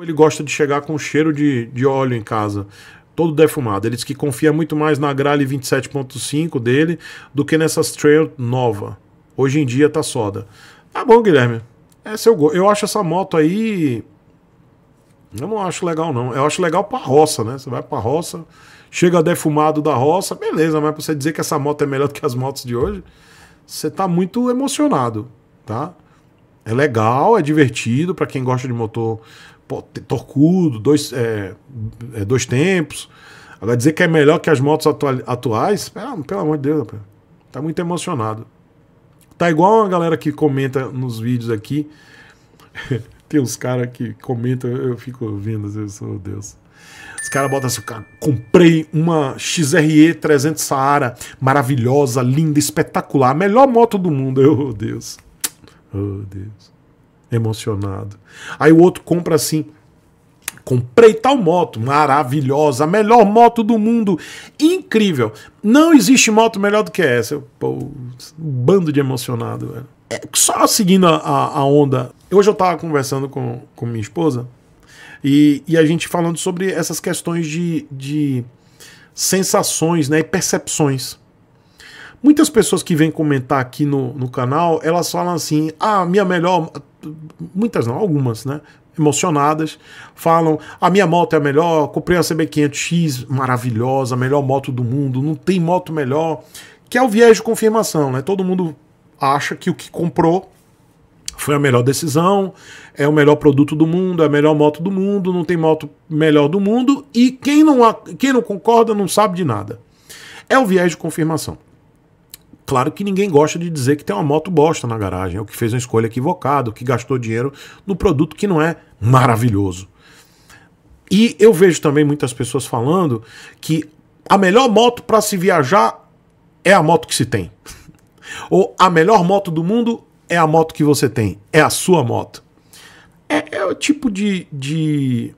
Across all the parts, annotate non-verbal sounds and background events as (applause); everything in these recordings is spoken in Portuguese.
Ele gosta de chegar com cheiro de, de óleo em casa todo defumado. Ele diz que confia muito mais na Grale 27.5 dele do que nessas trail nova. Hoje em dia tá soda. Tá bom, Guilherme. Essa é eu, eu acho essa moto aí. Eu não acho legal, não. Eu acho legal pra roça, né? Você vai pra roça, chega defumado da roça, beleza, mas pra você dizer que essa moto é melhor do que as motos de hoje, você tá muito emocionado, tá? É legal, é divertido para quem gosta de motor Torcudo, dois, é, é, dois tempos. Agora, dizer que é melhor que as motos atuais, pelo, pelo amor de Deus, rapaz. tá muito emocionado. Tá igual a galera que comenta nos vídeos aqui. (laughs) Tem uns caras que comentam, eu fico ouvindo, Deus, Deus. Os caras botam assim, cara, comprei uma XRE 300 Saara, maravilhosa, linda, espetacular, a melhor moto do mundo. Eu, oh, Deus. Oh, Deus emocionado. Aí o outro compra assim. Comprei tal moto, maravilhosa, a melhor moto do mundo, incrível. Não existe moto melhor do que essa. Eu, pô, um bando de emocionado, velho. É, só seguindo a, a, onda. Hoje eu tava conversando com, com minha esposa e, e a gente falando sobre essas questões de, de sensações né, e percepções. Muitas pessoas que vêm comentar aqui no, no canal, elas falam assim: ah, minha melhor muitas não, algumas, né? Emocionadas, falam: a minha moto é a melhor, comprei a CB500X maravilhosa, a melhor moto do mundo, não tem moto melhor. Que é o viés de confirmação, né? Todo mundo acha que o que comprou foi a melhor decisão, é o melhor produto do mundo, é a melhor moto do mundo, não tem moto melhor do mundo, e quem não, quem não concorda não sabe de nada. É o viés de confirmação. Claro que ninguém gosta de dizer que tem uma moto bosta na garagem, é ou que fez uma escolha equivocada, ou que gastou dinheiro no produto que não é maravilhoso. E eu vejo também muitas pessoas falando que a melhor moto para se viajar é a moto que se tem. (laughs) ou a melhor moto do mundo é a moto que você tem, é a sua moto. É, é o tipo de, de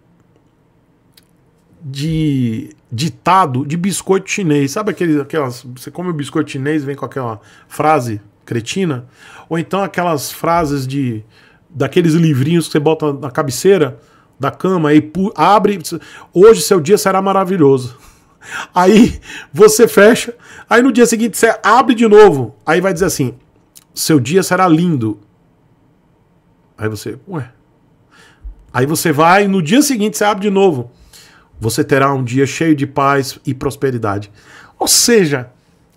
de ditado de biscoito chinês. Sabe aqueles, aquelas. Você come o biscoito chinês, vem com aquela frase cretina? Ou então aquelas frases de. daqueles livrinhos que você bota na cabeceira da cama e abre. Hoje seu dia será maravilhoso. (laughs) Aí você fecha, aí no dia seguinte você abre de novo. Aí vai dizer assim: seu dia será lindo. Aí você, ué. Aí você vai, no dia seguinte você abre de novo. Você terá um dia cheio de paz e prosperidade. Ou seja,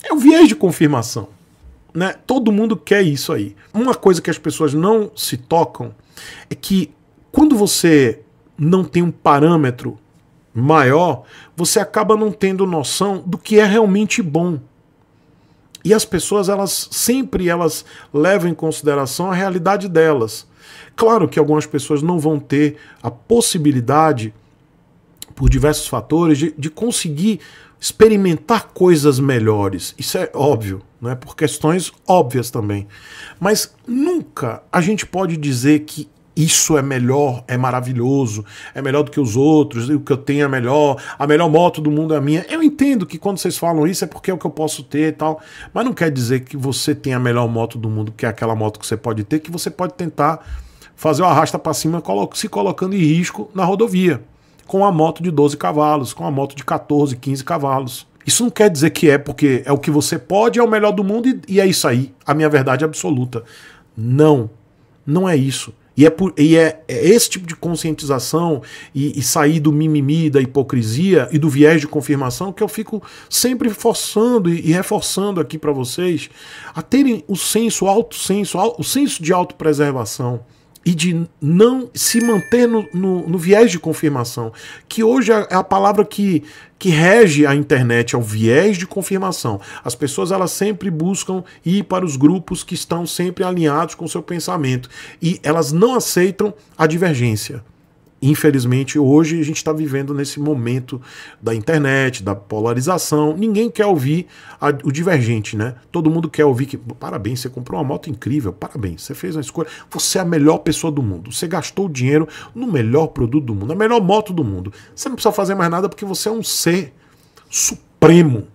é um viés de confirmação. Né? Todo mundo quer isso aí. Uma coisa que as pessoas não se tocam é que quando você não tem um parâmetro maior, você acaba não tendo noção do que é realmente bom. E as pessoas, elas sempre elas levam em consideração a realidade delas. Claro que algumas pessoas não vão ter a possibilidade por diversos fatores, de, de conseguir experimentar coisas melhores. Isso é óbvio, né? por questões óbvias também. Mas nunca a gente pode dizer que isso é melhor, é maravilhoso, é melhor do que os outros, o que eu tenho é melhor, a melhor moto do mundo é a minha. Eu entendo que quando vocês falam isso é porque é o que eu posso ter e tal, mas não quer dizer que você tem a melhor moto do mundo, que é aquela moto que você pode ter, que você pode tentar fazer o arrasta para cima se colocando em risco na rodovia com a moto de 12 cavalos, com a moto de 14, 15 cavalos. Isso não quer dizer que é porque é o que você pode, é o melhor do mundo e, e é isso aí, a minha verdade absoluta. Não, não é isso. E é, por, e é, é esse tipo de conscientização e, e, sair do mimimi, da hipocrisia e do viés de confirmação que eu fico sempre forçando e, e reforçando aqui para vocês a terem o senso, o alto senso, o senso de autopreservação e de não se manter no, no, no viés de confirmação, que hoje é, é a palavra que, que rege a internet, é o viés de confirmação. As pessoas elas sempre buscam ir para os grupos que estão sempre alinhados com o seu pensamento e elas não aceitam a divergência. Infelizmente, hoje a gente está vivendo nesse momento da internet, da polarização. Ninguém quer ouvir a, o divergente, né? Todo mundo quer ouvir que, parabéns, você comprou uma moto incrível, parabéns, você fez uma escolha. Você é a melhor pessoa do mundo. Você gastou dinheiro no melhor produto do mundo, na melhor moto do mundo. Você não precisa fazer mais nada porque você é um ser supremo.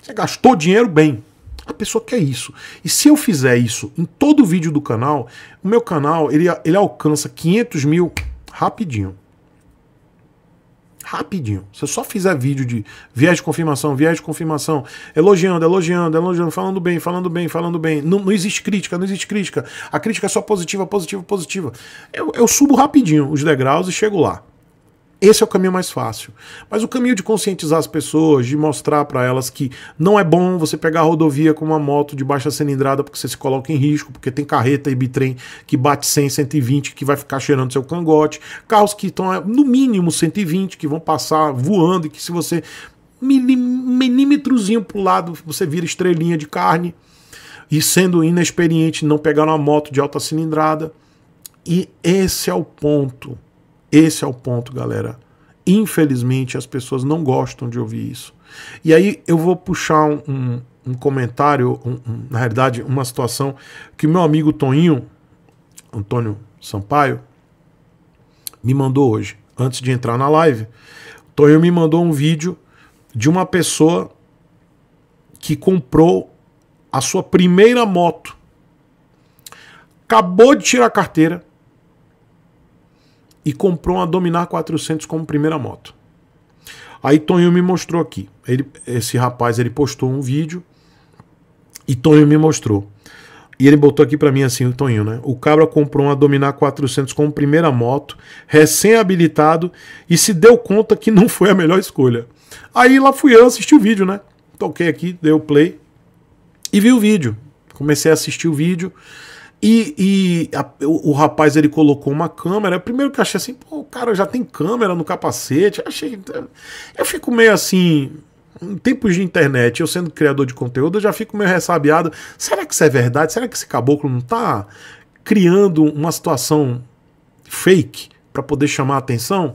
Você gastou dinheiro bem, a pessoa quer isso. E se eu fizer isso em todo vídeo do canal, o meu canal ele, ele alcança 500 mil Rapidinho. Rapidinho. Se eu só fizer vídeo de viés de confirmação, viés de confirmação, elogiando, elogiando, elogiando, falando bem, falando bem, falando bem. Não, não existe crítica, não existe crítica. A crítica é só positiva, positiva, positiva. Eu, eu subo rapidinho os degraus e chego lá. Esse é o caminho mais fácil. Mas o caminho de conscientizar as pessoas, de mostrar para elas que não é bom você pegar a rodovia com uma moto de baixa cilindrada porque você se coloca em risco, porque tem carreta e bitrem que bate 100, 120, que vai ficar cheirando seu cangote, carros que estão no mínimo 120, que vão passar voando e que se você milímetrozinho o lado, você vira estrelinha de carne. E sendo inexperiente, não pegar uma moto de alta cilindrada. E esse é o ponto. Esse é o ponto, galera. Infelizmente, as pessoas não gostam de ouvir isso. E aí eu vou puxar um, um, um comentário, um, na realidade, uma situação que meu amigo Toninho, Antônio Sampaio, me mandou hoje, antes de entrar na live. Toninho me mandou um vídeo de uma pessoa que comprou a sua primeira moto, acabou de tirar a carteira e comprou uma Dominar 400 como primeira moto. Aí Tonho me mostrou aqui. Ele, esse rapaz ele postou um vídeo e Tonho me mostrou. E ele botou aqui para mim assim, o Toninho, né? O cabra comprou uma Dominar 400 como primeira moto, recém-habilitado, e se deu conta que não foi a melhor escolha. Aí lá fui eu assistir o vídeo, né? Toquei aqui, dei o play e vi o vídeo. Comecei a assistir o vídeo e, e a, o, o, rapaz ele colocou uma câmera. Primeiro que eu achei assim, pô, o cara já tem câmera no capacete. Eu achei. Eu fico meio assim. Em tempos de internet, eu sendo criador de conteúdo, eu já fico meio ressabiado. Será que isso é verdade? Será que esse caboclo não tá criando uma situação fake para poder chamar a atenção?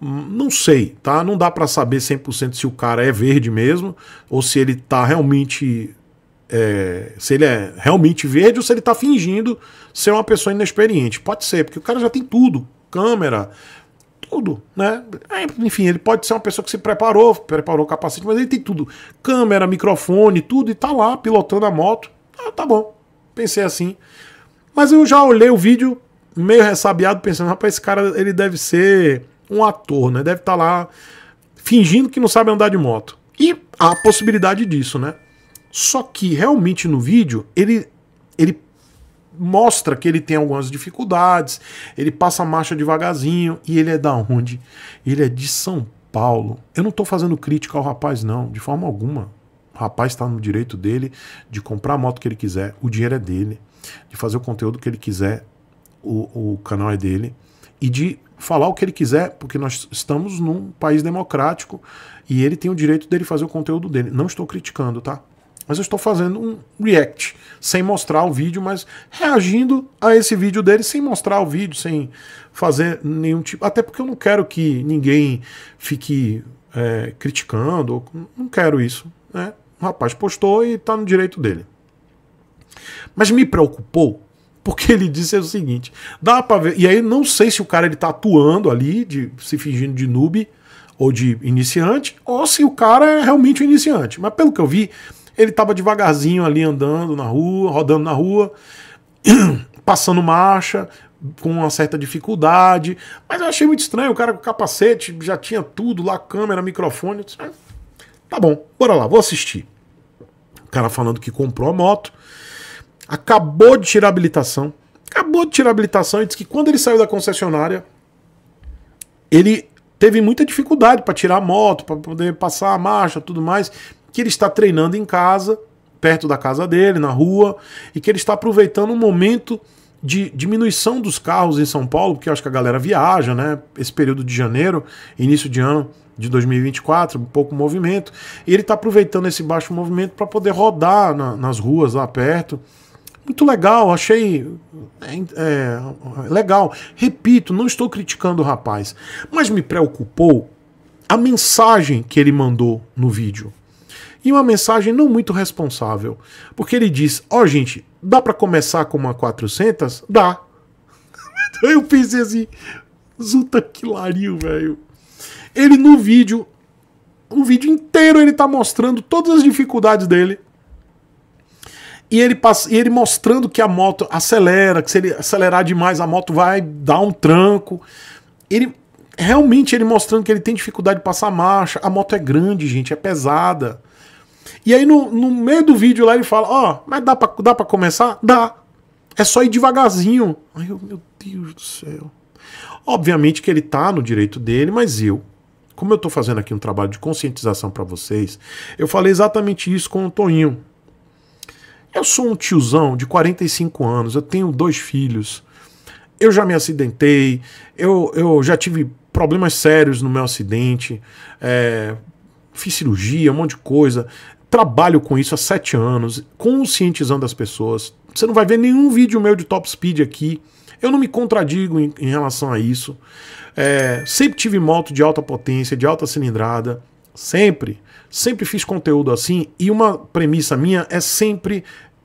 Não sei, tá? Não dá para saber 100% se o cara é verde mesmo ou se ele tá realmente é, se ele é realmente verde ou se ele está fingindo ser uma pessoa inexperiente. Pode ser, porque o cara já tem tudo: câmera, tudo, né? É, enfim, ele pode ser uma pessoa que se preparou, preparou o capacete, mas ele tem tudo: câmera, microfone, tudo, e tá lá pilotando a moto. Ah, tá bom. Pensei assim. Mas eu já olhei o vídeo meio ressabiado, pensando, rapaz, esse cara ele deve ser um ator, né? Deve estar tá lá fingindo que não sabe andar de moto. E há a possibilidade disso, né? Só que realmente no vídeo ele, ele mostra que ele tem algumas dificuldades, ele passa a marcha devagarzinho e ele é da onde? Ele é de São Paulo. Eu não estou fazendo crítica ao rapaz, não, de forma alguma. O rapaz está no direito dele de comprar a moto que ele quiser, o dinheiro é dele, de fazer o conteúdo que ele quiser, o, o canal é dele, e de falar o que ele quiser, porque nós estamos num país democrático e ele tem o direito dele fazer o conteúdo dele. Não estou criticando, tá? Mas eu estou fazendo um react, sem mostrar o vídeo, mas reagindo a esse vídeo dele, sem mostrar o vídeo, sem fazer nenhum tipo. Até porque eu não quero que ninguém fique é, criticando, não quero isso. Né? O rapaz postou e está no direito dele. Mas me preocupou porque ele disse o seguinte: dá para ver. E aí não sei se o cara ele tá atuando ali, de, se fingindo de noob ou de iniciante, ou se o cara é realmente um iniciante. Mas pelo que eu vi, ele estava devagarzinho ali andando na rua, rodando na rua, (clears throat) passando marcha, com uma certa dificuldade. Mas eu achei muito estranho, o cara com capacete, já tinha tudo lá, câmera, microfone. Disse, ah, tá bom, bora lá, vou assistir. O cara falando que comprou a moto, acabou de tirar a habilitação, acabou de tirar a habilitação e disse que quando ele saiu da concessionária, ele teve muita dificuldade para tirar a moto, para poder passar a marcha, tudo mais que ele está treinando em casa, perto da casa dele, na rua, e que ele está aproveitando um momento de diminuição dos carros em São Paulo, porque eu acho que a galera viaja, né? Esse período de janeiro, início de ano de 2024, pouco movimento, e ele está aproveitando esse baixo movimento para poder rodar na, nas ruas lá perto. Muito legal, achei é, é, legal. Repito, não estou criticando o rapaz, mas me preocupou a mensagem que ele mandou no vídeo e uma mensagem não muito responsável, porque ele diz: "Ó, oh, gente, dá para começar com uma 400? Dá". (laughs) Eu pensei assim: "Zuta que lariu, velho". Ele no vídeo, o vídeo inteiro ele tá mostrando todas as dificuldades dele. E ele, passa, e ele mostrando que a moto acelera, que se ele acelerar demais a moto vai dar um tranco. Ele, realmente ele mostrando que ele tem dificuldade de passar marcha. A moto é grande, gente, é pesada. E aí no, no meio do vídeo lá ele fala, ó, oh, mas dá pra, dá pra começar? Dá. É só ir devagarzinho. Aí eu, meu Deus do céu. Obviamente que ele tá no direito dele, mas eu, como eu estou fazendo aqui um trabalho de conscientização para vocês, eu falei exatamente isso com o Toninho. Eu sou um tiozão de 45 anos, eu tenho dois filhos, eu já me acidentei, eu, eu já tive problemas sérios no meu acidente, é, fiz cirurgia, um monte de coisa, trabalho com isso há sete anos, conscientizando as pessoas. Você não vai ver nenhum vídeo meu de top speed aqui. Eu não me contradigo em, em relação a isso. É, sempre tive moto de alta potência, de alta cilindrada. Sempre. Sempre fiz conteúdo assim. E uma premissa minha é sempre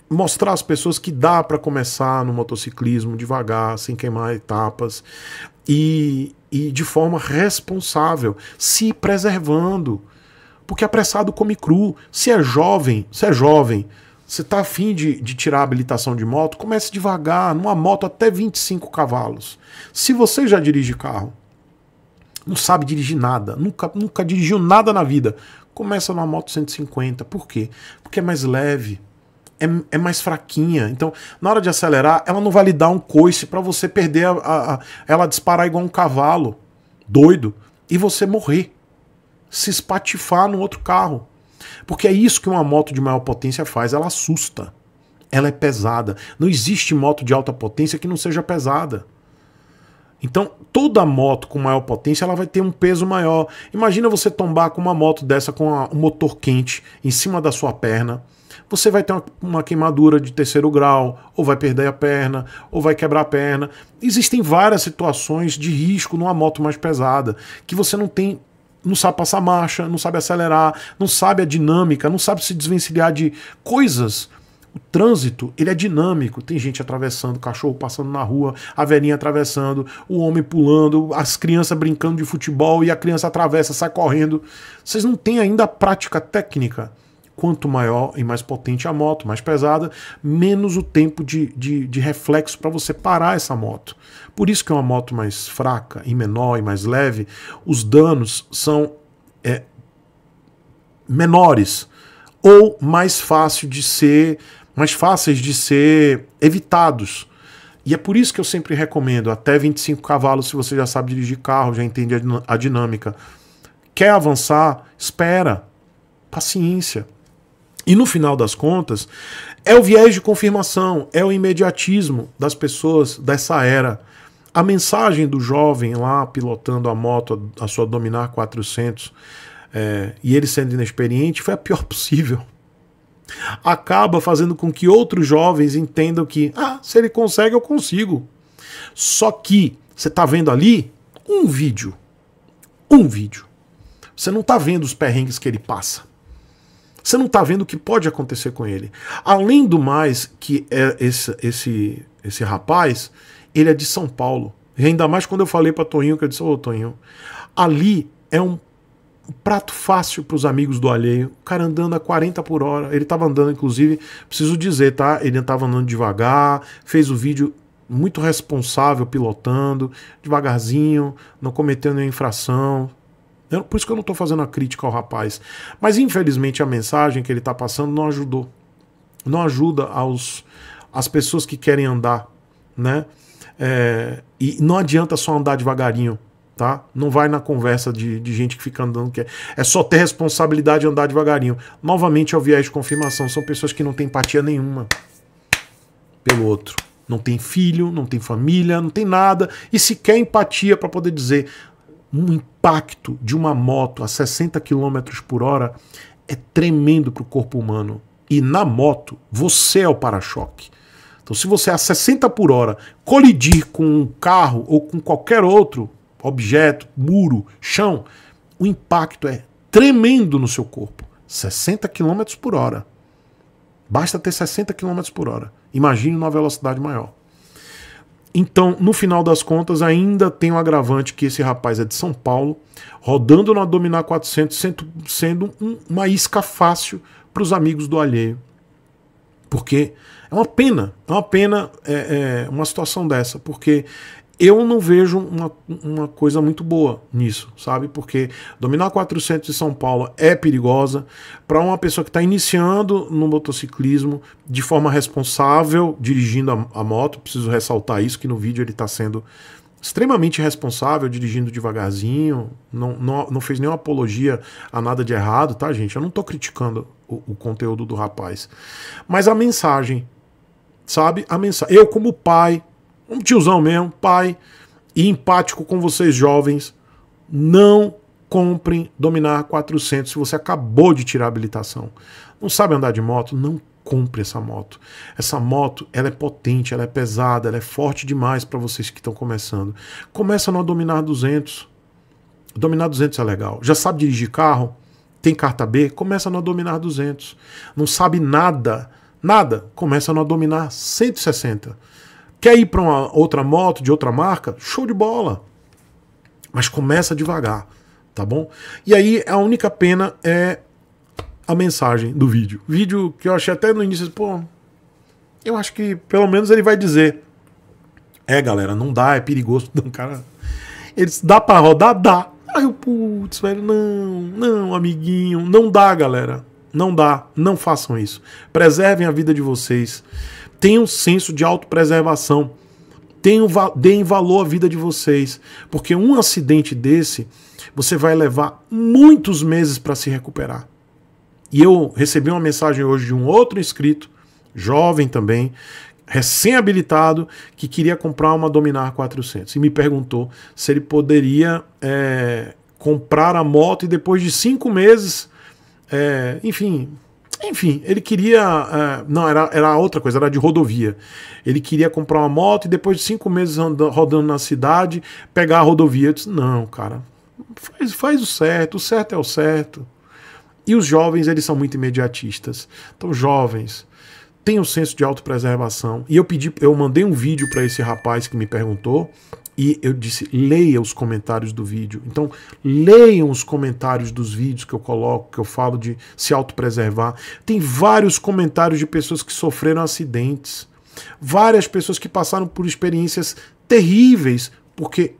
mostrar às pessoas que dá para começar no motociclismo devagar, sem queimar etapas. E, e de forma responsável, se preservando porque apressado come cru. Se é jovem, se é jovem, você tá afim de, de tirar a habilitação de moto, comece devagar, numa moto até 25 cavalos. Se você já dirige carro, não sabe dirigir nada, nunca, nunca dirigiu nada na vida, começa numa moto 150. Por quê? Porque é mais leve, é, é, mais fraquinha. Então, na hora de acelerar, ela não vai lhe dar um coice para você perder a, a, a, ela disparar igual um cavalo doido e você morrer se espatifar no outro carro. Porque é isso que uma moto de maior potência faz, ela assusta. Ela é pesada. Não existe moto de alta potência que não seja pesada. Então, toda moto com maior potência ela vai ter um peso maior. Imagina você tombar com uma moto dessa com o um motor quente em cima da sua perna. Você vai ter uma queimadura de terceiro grau, ou vai perder a perna, ou vai quebrar a perna. Existem várias situações de risco numa moto mais pesada que você não tem não sabe passar marcha, não sabe acelerar, não sabe a dinâmica, não sabe se desvencilhar de coisas. O trânsito, ele é dinâmico. Tem gente atravessando, cachorro passando na rua, a velhinha atravessando, o homem pulando, as crianças brincando de futebol e a criança atravessa, sai correndo. Vocês não têm ainda a prática técnica quanto maior e mais potente a moto, mais pesada, menos o tempo de, de, de reflexo para você parar essa moto. Por isso que é uma moto mais fraca e menor e mais leve, os danos são é, menores ou mais fácil de ser mais fáceis de ser evitados. E é por isso que eu sempre recomendo até 25 cavalos se você já sabe dirigir carro, já entende a dinâmica. Quer avançar? Espera. Paciência. E no final das contas, é o viés de confirmação, é o imediatismo das pessoas dessa era. A mensagem do jovem lá pilotando a moto, a sua Dominar 400, é, e ele sendo inexperiente, foi a pior (laughs) possível. Acaba fazendo com que outros jovens entendam que, ah, se ele consegue, eu consigo. Só que você está vendo ali um vídeo. Um vídeo. Você não está vendo os perrengues que ele passa. Você não está vendo o que pode acontecer com ele. Além do mais, que é esse, esse, esse rapaz, ele é de São Paulo. E ainda mais quando eu falei para Toninho, que eu disse, ô Toninho, ali é um prato fácil para os amigos do alheio. O cara andando a 40 por hora. Ele estava andando, inclusive, preciso dizer, tá? Ele estava andando devagar, fez o vídeo muito responsável, pilotando, devagarzinho, não cometeu nenhuma infração, eu, por isso que eu não estou fazendo a crítica ao rapaz. Mas infelizmente a mensagem que ele está passando não ajudou. Não ajuda aos, as pessoas que querem andar, né? É, e não adianta só andar devagarinho, tá? Não vai na conversa de, de gente que fica andando. Que é, é só ter responsabilidade e andar devagarinho. Novamente ao é viés de confirmação. São pessoas que não têm empatia nenhuma pelo outro. Não tem filho, não tem família, não tem nada. E sequer empatia para poder dizer: um impacto de uma moto a 60 km por hora é tremendo para o corpo humano. E na moto, você é o para-choque. Então, se você a 60 por hora colidir com um carro ou com qualquer outro objeto, muro, chão, o impacto é tremendo no seu corpo. 60 km por hora. Basta ter 60 km por hora. Imagine uma velocidade maior. Então, no final das contas, ainda tem o um agravante que esse rapaz é de São Paulo, rodando na Dominar 400, sendo uma isca fácil para os amigos do alheio. Porque é uma pena, é uma pena é, é, uma situação dessa, porque eu não vejo uma, uma coisa muito boa nisso, sabe? Porque dominar 400 em São Paulo é perigosa. Para uma pessoa que está iniciando no motociclismo de forma responsável, dirigindo a, a moto, preciso ressaltar isso, que no vídeo ele está sendo extremamente responsável, dirigindo devagarzinho, não, não, não fez nenhuma apologia a nada de errado, tá, gente? Eu não estou criticando o, o conteúdo do rapaz. Mas a mensagem, sabe? A mensagem. Eu, como pai, um tiozão mesmo, pai, e empático com vocês jovens, não comprem Dominar 400 se você acabou de tirar a habilitação. Não sabe andar de moto? Não compre essa moto. Essa moto, ela é potente, ela é pesada, ela é forte demais para vocês que estão começando. Começa no Dominar 200. Dominar 200 é legal. Já sabe dirigir carro? Tem carta B? Começa no Dominar 200. Não sabe nada? Nada? Começa no Dominar 160. Quer ir para uma outra moto de outra marca? Show de bola. Mas começa devagar, tá bom? E aí a única pena é a mensagem do vídeo. Vídeo que eu achei até no início, pô, eu acho que pelo menos ele vai dizer. É, galera, não dá, é perigoso. (laughs) Não, cara. Eles dá para rodar? Dá. Aí eu, putz, velho, não, não, amiguinho, não dá, galera. Não dá, não façam isso. Preservem a vida de vocês. Tenham um senso de autopreservação. Tenham, deem valor à vida de vocês. Porque um acidente desse, você vai levar muitos meses para se recuperar. E eu recebi uma mensagem hoje de um outro inscrito, jovem também, recém-habilitado, que queria comprar uma Dominar 400 e me perguntou se ele poderia é, comprar a moto e depois de cinco meses, é, enfim, enfim, ele queria. É, não, era, era outra coisa, era de rodovia. Ele queria comprar uma moto e depois de cinco meses andando, rodando na cidade, pegar a rodovia. Eu disse, não, cara, faz, faz o certo, o certo é o certo. E os jovens, eles são muito imediatistas. Então, jovens, tenham senso de autopreservação. E eu pedi, eu mandei um vídeo para esse rapaz que me perguntou, e eu disse, leia os comentários do vídeo. Então, leiam os comentários dos vídeos que eu coloco, que eu falo de se autopreservar. Tem vários comentários de pessoas que sofreram acidentes, várias pessoas que passaram por experiências terríveis, porque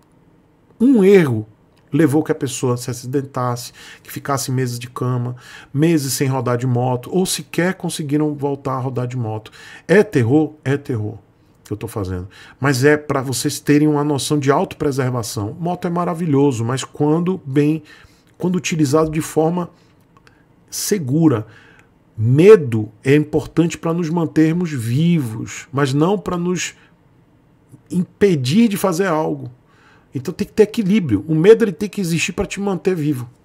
um erro levou que a pessoa se acidentasse, que ficasse meses de cama, meses sem rodar de moto, ou sequer conseguiram voltar a rodar de moto. É terror? É terror que eu estou fazendo, mas é para vocês terem uma noção de autopreservação. Moto é maravilhoso, mas quando bem, quando utilizado de forma segura. Medo é importante para nos mantermos vivos, mas não para nos impedir de fazer algo. Então tem que ter equilíbrio. O medo ele tem que existir para te manter vivo.